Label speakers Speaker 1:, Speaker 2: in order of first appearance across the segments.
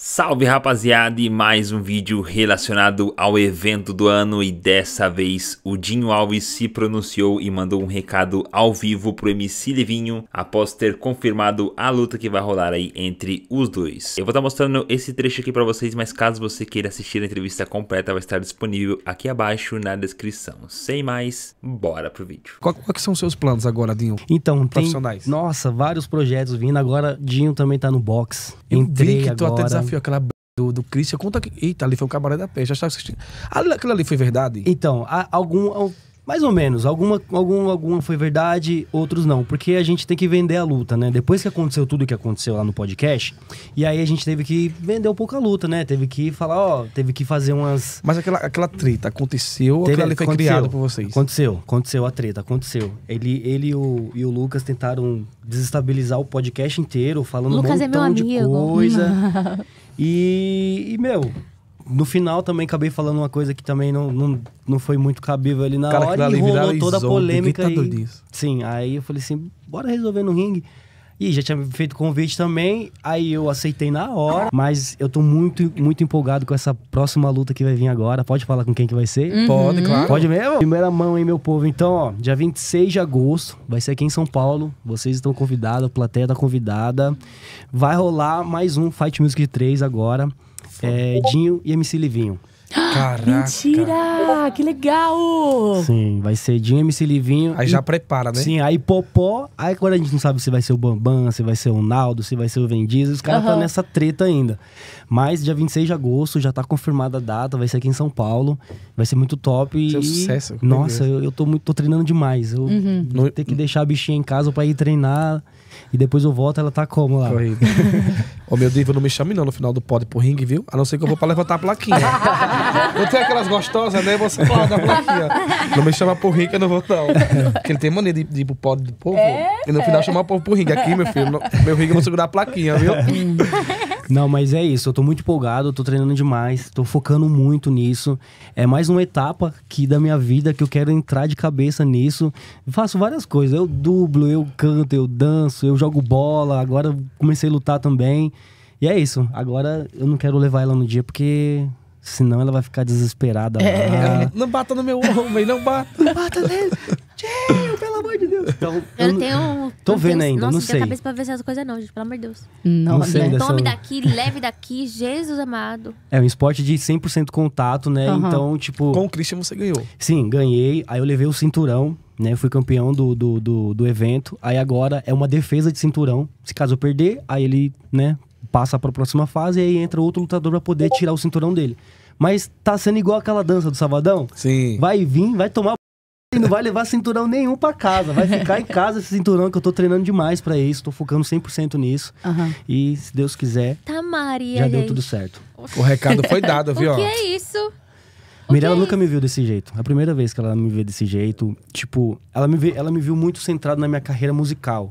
Speaker 1: Salve rapaziada e mais um vídeo relacionado ao evento do ano e dessa vez o Dinho Alves se pronunciou e mandou um recado ao vivo pro MC Livinho após ter confirmado a luta que vai rolar aí entre os dois. Eu vou estar tá mostrando esse trecho aqui para vocês, mas caso você queira assistir a entrevista completa vai estar disponível aqui abaixo na descrição. Sem mais, bora pro vídeo. Qual, quais são os seus planos agora, Dinho? Então, profissionais. Tem, nossa, vários projetos vindo agora, Dinho também tá no box. Entrei Eu vi que agora. até fio, aquela do, do Christian, conta que. Eita, ali foi o cabaré da peste. Já está assistindo. Aquilo ali foi verdade? Então, algum. Mais ou menos. Alguma, algum, alguma foi verdade, outros não. Porque a gente tem que vender a luta, né? Depois que aconteceu tudo que aconteceu lá no podcast, e aí a gente teve que vender um pouco a luta, né? Teve que falar, ó, teve que fazer umas. Mas aquela, aquela treta aconteceu teve, ou aquela foi criada por vocês? Aconteceu, aconteceu a treta, aconteceu. Ele, ele o, e o Lucas tentaram desestabilizar o podcast inteiro, falando Lucas um montão é de coisa. e, e, meu, no final também acabei falando uma coisa que também não, não, não foi muito cabível ali na Cara, hora e rolou toda a polêmica. aí disso. Sim, aí eu falei assim, bora resolver no ringue. E já tinha feito convite também, aí eu aceitei na hora, mas eu tô muito, muito empolgado com essa próxima luta que vai vir agora. Pode falar com quem que vai ser? Uhum. Pode, claro. Pode mesmo? Primeira mão, hein, meu povo. Então, ó, dia 26 de agosto, vai ser aqui em São Paulo. Vocês estão convidados, a plateia tá convidada. Vai rolar mais um Fight Music 3 agora é, Dinho e MC Livinho. Caraca. Mentira! Que legal! Sim, vai ser Dinho MC Livinho. Aí e, já prepara, né? Sim, aí Popó. Aí agora a gente não sabe se vai ser o Bambam, se vai ser o Naldo, se vai ser o Vendiz. Os caras estão uhum. tá nessa treta ainda. Mas dia 26 de agosto já tá confirmada a data, vai ser aqui em São Paulo. Vai ser muito top. Seu e... sucesso. Nossa, eu, eu tô, muito, tô treinando demais. Eu uhum. vou ter que deixar a bichinha em casa pra ir treinar. E depois eu volto, ela tá como lá? Corrida. Ô meu Deus, não me chame não no final do pod pro ringue, viu? A não ser que eu vou pra levantar a plaquinha. Não tem aquelas gostosas, né? Você fala da plaquinha Não me chama por rica, eu não vou, não. Porque ele tem mania de, de ir pro pódio do povo. É, e no final é. chamar o povo por rica. Aqui, meu filho, meu rica eu vou segurar a plaquinha, viu? Não, mas é isso. Eu tô muito empolgado, tô treinando demais, tô focando muito nisso. É mais uma etapa que da minha vida que eu quero entrar de cabeça nisso. faço várias coisas. Eu dublo, eu canto, eu danço, eu jogo bola. Agora comecei a lutar também. E é isso. Agora eu não quero levar ela no dia porque Senão ela vai ficar desesperada. É. é, não bata no meu homem, não bata. não bata nele. Tio, pelo amor de Deus. Então, eu, eu tenho. Tô vendo tenho, ainda, nossa, não sei. Não cabeça pra ver essas coisas, não, gente, pelo amor de Deus. Não, não sei. Né? Tome daqui, leve daqui, Jesus amado. É um esporte de 100% contato, né? Uhum. Então, tipo. Com o Christian você ganhou. Sim, ganhei. Aí eu levei o cinturão. Né, fui campeão do, do, do, do evento. Aí agora é uma defesa de cinturão. Se caso eu perder, aí ele, né, passa para a próxima fase e aí entra outro lutador para poder tirar o cinturão dele. Mas tá sendo igual aquela dança do Sabadão. Sim. Vai vir, vai tomar e não vai levar cinturão nenhum para casa. Vai ficar em casa esse cinturão que eu tô treinando demais para isso. Tô focando 100% nisso. Uhum. E se Deus quiser, tá, Maria, já deu aí. tudo certo. O recado foi dado, viu? O que é isso? Mirella é nunca me viu desse jeito. É a primeira vez que ela me vê desse jeito. Tipo, ela me, vê, ela me viu muito centrado na minha carreira musical.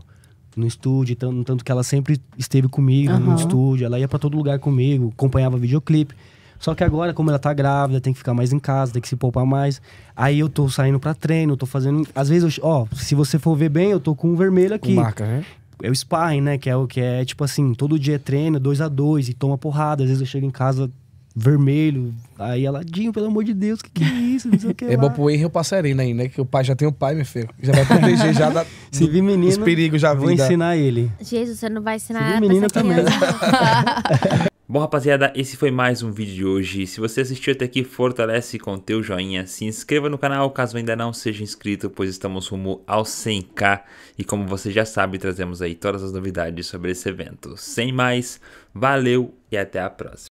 Speaker 1: No estúdio, tanto, tanto que ela sempre esteve comigo uhum. no estúdio. Ela ia para todo lugar comigo, acompanhava videoclipe. Só que agora, como ela tá grávida, tem que ficar mais em casa, tem que se poupar mais. Aí eu tô saindo pra treino, tô fazendo. Às vezes, eu... ó, se você for ver bem, eu tô com um vermelho aqui. Com marca, né? É o sparring, né? Que é o que é tipo assim, todo dia é treino, dois a dois, e toma porrada. Às vezes eu chego em casa vermelho. Aí aladinho, pelo amor de Deus, que que é isso? Não sei o que é lá. bom pro Henry o passarinho aí, né? Que o pai já tem o pai, meu filho. Já vai proteger já da, Se do, vir menino, os perigos já Vou vida. ensinar ele. Jesus, você não vai ensinar Se vir menina também. Bom rapaziada, esse foi mais um vídeo de hoje, se você assistiu até aqui, fortalece com teu joinha, se inscreva no canal caso ainda não seja inscrito, pois estamos rumo ao 100k e como você já sabe, trazemos aí todas as novidades sobre esse evento. Sem mais, valeu e até a próxima.